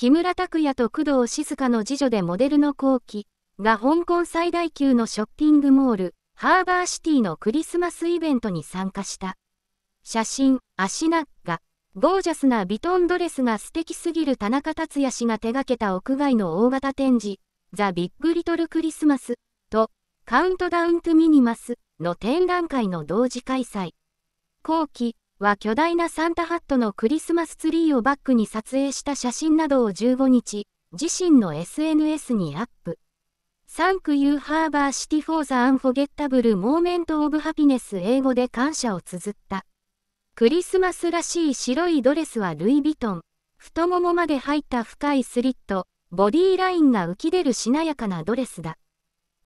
木村拓哉と工藤静香の次女でモデルの後期が香港最大級のショッピングモール、ハーバーシティのクリスマスイベントに参加した。写真、足長、ゴージャスなヴィトンドレスが素敵すぎる田中達也氏が手掛けた屋外の大型展示、ザ・ビッグ・リトル・クリスマスと、カウントダウン・トゥ・ミニマスの展覧会の同時開催。後期、は巨大なサンタハットのクリスマスツリーをバックに撮影した写真などを15日、自身の SNS にアップ。サンクユーハーバーシティフォーザアンフォゲッタブルモーメントオブハピネス英語で感謝を綴った。クリスマスらしい白いドレスはルイ・ヴィトン。太ももまで入った深いスリット、ボディーラインが浮き出るしなやかなドレスだ。